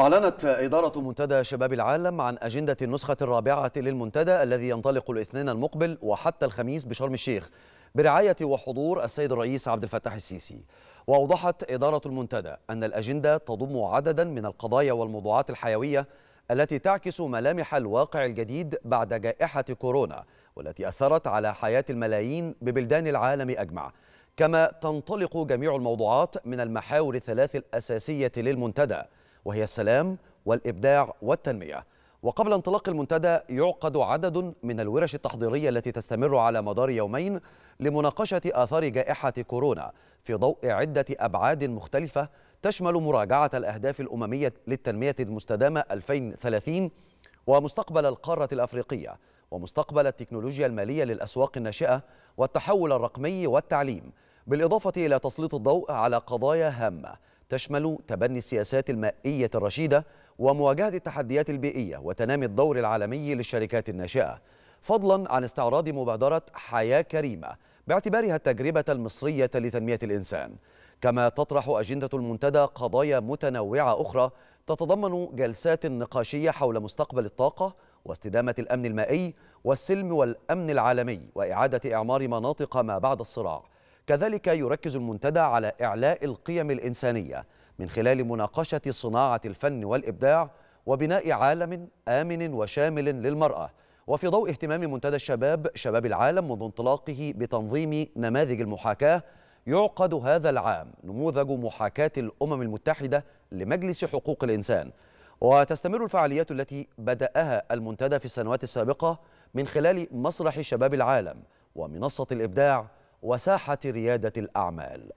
أعلنت إدارة منتدى شباب العالم عن أجندة النسخة الرابعة للمنتدى الذي ينطلق الاثنين المقبل وحتى الخميس بشرم الشيخ برعاية وحضور السيد الرئيس عبد الفتاح السيسي وأوضحت إدارة المنتدى أن الأجندة تضم عددا من القضايا والموضوعات الحيوية التي تعكس ملامح الواقع الجديد بعد جائحة كورونا والتي أثرت على حياة الملايين ببلدان العالم أجمع كما تنطلق جميع الموضوعات من المحاور الثلاث الأساسية للمنتدى وهي السلام والإبداع والتنمية وقبل انطلاق المنتدى يعقد عدد من الورش التحضيرية التي تستمر على مدار يومين لمناقشة آثار جائحة كورونا في ضوء عدة أبعاد مختلفة تشمل مراجعة الأهداف الأممية للتنمية المستدامة 2030 ومستقبل القارة الأفريقية ومستقبل التكنولوجيا المالية للأسواق الناشئة والتحول الرقمي والتعليم بالإضافة إلى تسليط الضوء على قضايا هامة تشمل تبني السياسات المائية الرشيدة ومواجهة التحديات البيئية وتنامي الدور العالمي للشركات الناشئة فضلا عن استعراض مبادرة حياة كريمة باعتبارها التجربة المصرية لتنمية الإنسان كما تطرح أجندة المنتدى قضايا متنوعة أخرى تتضمن جلسات نقاشية حول مستقبل الطاقة واستدامة الأمن المائي والسلم والأمن العالمي وإعادة إعمار مناطق ما بعد الصراع كذلك يركز المنتدى على إعلاء القيم الإنسانية من خلال مناقشة صناعة الفن والإبداع وبناء عالم آمن وشامل للمرأة وفي ضوء اهتمام منتدى الشباب شباب العالم منذ انطلاقه بتنظيم نماذج المحاكاة يعقد هذا العام نموذج محاكاة الأمم المتحدة لمجلس حقوق الإنسان وتستمر الفعاليات التي بدأها المنتدى في السنوات السابقة من خلال مسرح شباب العالم ومنصة الإبداع وساحة ريادة الأعمال